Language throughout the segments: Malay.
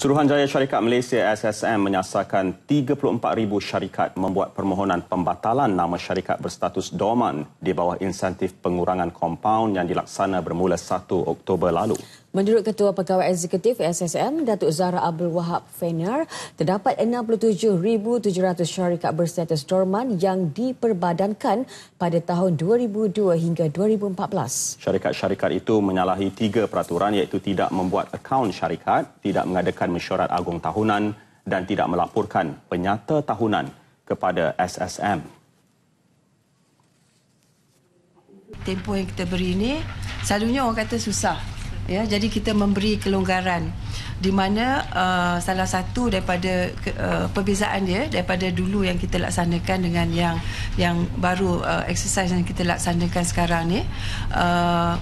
Suruhanjaya Syarikat Malaysia SSM menyasarkan 34,000 syarikat membuat permohonan pembatalan nama syarikat berstatus dorman di bawah insentif pengurangan kompaun yang dilaksana bermula 1 Oktober lalu. Menurut Ketua Pegawai Eksekutif SSM, Datuk Zara Abdul Wahab Fener, terdapat 67,700 syarikat berstatus dorman yang diperbadankan pada tahun 2002 hingga 2014. Syarikat-syarikat itu menyalahi tiga peraturan iaitu tidak membuat akaun syarikat, tidak mengadakan mesyuarat agung tahunan dan tidak melaporkan penyata tahunan kepada SSM. Tempoh yang kita beri ini, selalunya orang kata susah ya jadi kita memberi kelonggaran di mana uh, salah satu daripada uh, perbezaan dia daripada dulu yang kita laksanakan dengan yang yang baru uh, exercise yang kita laksanakan sekarang ni uh,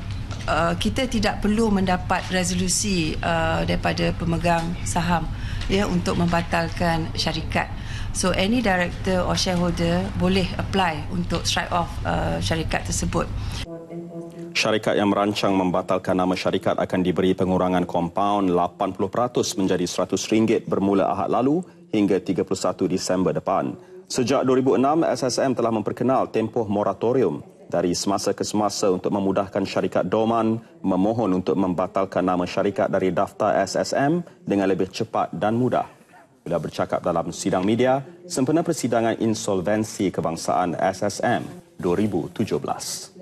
Uh, kita tidak perlu mendapat resolusi uh, daripada pemegang saham ya untuk membatalkan syarikat so any director or shareholder boleh apply untuk strike off uh, syarikat tersebut Syarikat yang merancang membatalkan nama syarikat akan diberi pengurangan kompaun 80% menjadi RM100 bermula Ahad lalu hingga 31 Disember depan. Sejak 2006, SSM telah memperkenal tempoh moratorium dari semasa ke semasa untuk memudahkan syarikat Doman memohon untuk membatalkan nama syarikat dari daftar SSM dengan lebih cepat dan mudah. Bila bercakap dalam sidang media, sempena persidangan insolvensi kebangsaan SSM 2017.